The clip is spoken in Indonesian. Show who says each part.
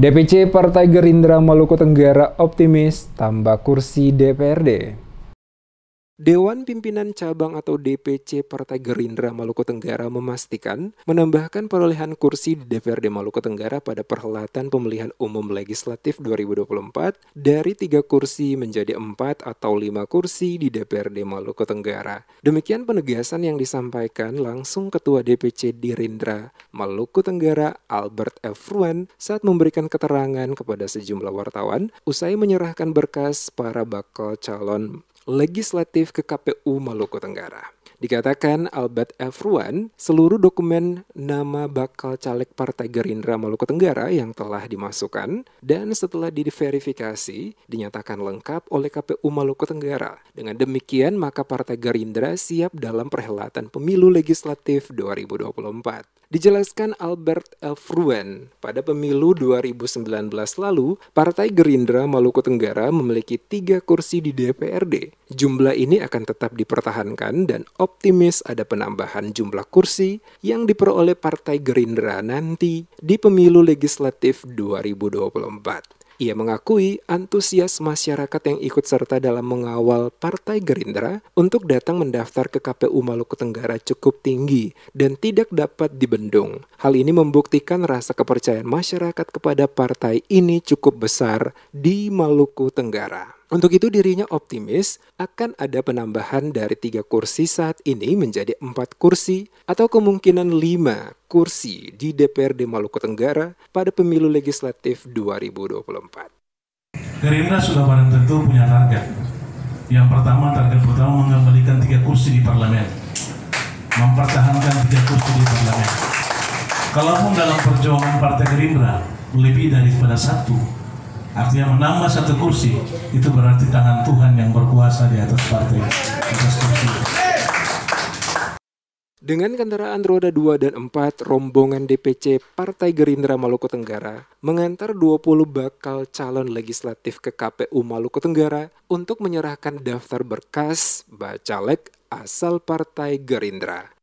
Speaker 1: DPC Partai Gerindra Maluku Tenggara optimis tambah kursi DPRD. Dewan Pimpinan Cabang atau DPC Partai Gerindra Maluku Tenggara memastikan menambahkan perolehan kursi di DPRD Maluku Tenggara pada perhelatan pemilihan umum legislatif 2024 dari tiga kursi menjadi empat atau lima kursi di DPRD Maluku Tenggara. Demikian penegasan yang disampaikan langsung Ketua DPC Dirindra Maluku Tenggara Albert F. Ruan saat memberikan keterangan kepada sejumlah wartawan usai menyerahkan berkas para bakal calon legislatif ke KPU Maluku Tenggara. Dikatakan Albert Efruan, seluruh dokumen nama bakal caleg Partai Gerindra Maluku Tenggara yang telah dimasukkan dan setelah diverifikasi dinyatakan lengkap oleh KPU Maluku Tenggara. Dengan demikian, maka Partai Gerindra siap dalam perhelatan pemilu legislatif 2024. Dijelaskan Albert Elfruen, pada pemilu 2019 lalu, Partai Gerindra Maluku Tenggara memiliki tiga kursi di DPRD. Jumlah ini akan tetap dipertahankan dan optimis ada penambahan jumlah kursi yang diperoleh Partai Gerindra nanti di pemilu legislatif 2024. Ia mengakui antusias masyarakat yang ikut serta dalam mengawal Partai Gerindra untuk datang mendaftar ke KPU Maluku Tenggara cukup tinggi dan tidak dapat dibendung. Hal ini membuktikan rasa kepercayaan masyarakat kepada partai ini cukup besar di Maluku Tenggara. Untuk itu dirinya optimis akan ada penambahan dari tiga kursi saat ini menjadi empat kursi atau kemungkinan lima kursi di DPRD Maluku Tenggara pada pemilu legislatif 2024.
Speaker 2: Gerindra sudah barang tentu punya target. Yang pertama, target pertama mengembalikan tiga kursi di parlemen. Mempertahankan tiga kursi di parlemen. Kalaupun dalam perjuangan Partai Gerindra lebih daripada satu, Artinya menambah satu kursi itu berarti tangan Tuhan yang berkuasa di atas partai. Di atas kursi.
Speaker 1: Dengan kendaraan roda 2 dan 4, rombongan DPC Partai Gerindra Maluku Tenggara mengantar 20 bakal calon legislatif ke KPU Maluku Tenggara untuk menyerahkan daftar berkas bacalek asal Partai Gerindra.